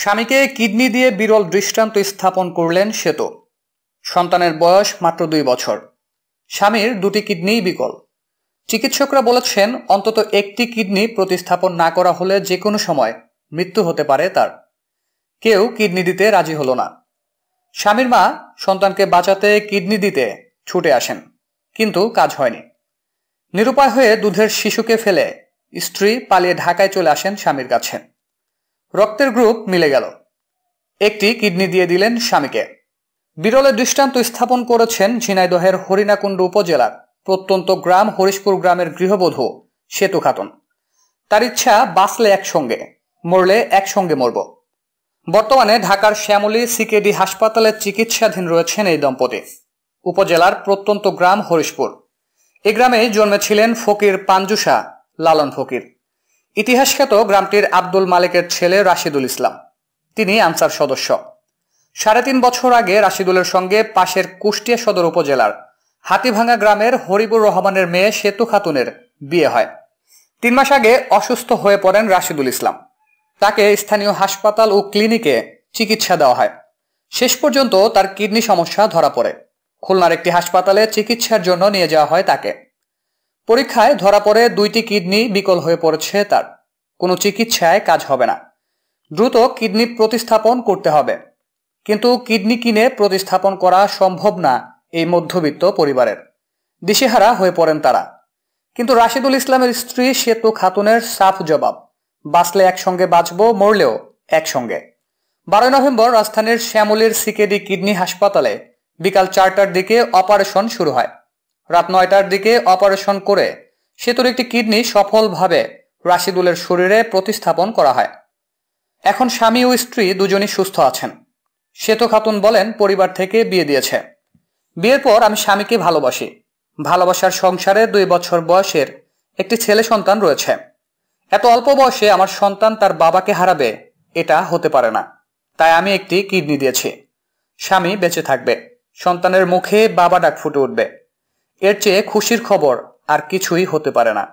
স্বামীকে কিডনি দিয়ে বিরল দৃষ্টান্ত স্থাপন করলেন সেতু সন্তানের বয়স মাত্র দুই বছর স্বামীর দুটি কিডনিই বিকল চিকিৎসকরা বলেছেন অন্তত একটি কিডনি প্রতিস্থাপন না করা হলে যে কোনো সময় মৃত্যু হতে পারে তার কেউ কিডনি দিতে রাজি হলো না স্বামীর মা সন্তানকে বাঁচাতে কিডনি দিতে ছুটে আসেন কিন্তু কাজ হয়নি নিরুপায় হয়ে দুধের শিশুকে ফেলে স্ত্রী পালিয়ে ঢাকায় চলে আসেন স্বামীর কাছে রক্তের গ্রুপ মিলে গেল একটি কিডনি দিয়ে দিলেন স্বামীকে বিরলে দৃষ্টান্ত স্থাপন করেছেন ঝিনাইদহের হরিণাকুণ্ড উপজেলার প্রত্যন্ত গ্রাম হরিশপুর গ্রামের গৃহবধূ সেতু খাতুন তার ইচ্ছা বাঁচলে একসঙ্গে মরলে একসঙ্গে মরব বর্তমানে ঢাকার শ্যামলী সিকেডি হাসপাতালের চিকিৎসাধীন রয়েছেন এই দম্পতি উপজেলার প্রত্যন্ত গ্রাম হরিশপুর এ গ্রামে জন্মেছিলেন ফকির পাঞ্জুসা লালন ফকির ইতিহাসখ্যাত গ্রামটির আব্দুল মালিকের ছেলে রাশিদুল ইসলাম তিনি আনসার সদস্য সাড়ে তিন বছর আগে রাশিদুলের সঙ্গে পাশের কুষ্টিয়া সদর উপজেলার হাতিভাঙ্গা গ্রামের হরিবুর রহমানের মেয়ে সেতু খাতুনের বিয়ে হয় তিন মাস আগে অসুস্থ হয়ে পড়েন রাশিদুল ইসলাম তাকে স্থানীয় হাসপাতাল ও ক্লিনিকে চিকিৎসা দেওয়া হয় শেষ পর্যন্ত তার কিডনি সমস্যা ধরা পড়ে খুলনার একটি হাসপাতালে চিকিৎসার জন্য নিয়ে যাওয়া হয় তাকে পরীক্ষায় ধরা পড়ে দুইটি কিডনি বিকল হয়ে পড়েছে তার কোনো চিকিৎসায় কাজ হবে না দ্রুত কিডনি প্রতিস্থাপন করতে হবে কিন্তু কিডনি কিনে প্রতিস্থাপন করা সম্ভব না এই মধ্যবিত্ত পরিবারের দিশেহারা হয়ে পড়েন তারা কিন্তু রাশিদুল ইসলামের স্ত্রী সেতু খাতুনের সাফ জবাব বাঁচলে একসঙ্গে বাঁচব মরলেও একসঙ্গে বারোই নভেম্বর রাজধানীর শ্যামলীর সিকেডি কিডনি হাসপাতালে বিকাল চারটার দিকে অপারেশন শুরু হয় রাত নয়টার দিকে অপারেশন করে সেতুর একটি কিডনি সফলভাবে রাশিদুলের শরীরে প্রতিস্থাপন করা হয় এখন স্বামী ও স্ত্রী দুজনই সুস্থ আছেন শ্বেত খাতুন বলেন পরিবার থেকে বিয়ে দিয়েছে বিয়ের পর আমি স্বামীকে ভালোবাসি ভালোবাসার সংসারে দুই বছর বয়সের একটি ছেলে সন্তান রয়েছে এত অল্প বয়সে আমার সন্তান তার বাবাকে হারাবে এটা হতে পারে না তাই আমি একটি কিডনি দিয়েছি স্বামী বেঁচে থাকবে সন্তানের মুখে বাবা ডাক ফুটে উঠবে এর চেয়ে খুশির খবর আর কিছুই হতে পারে না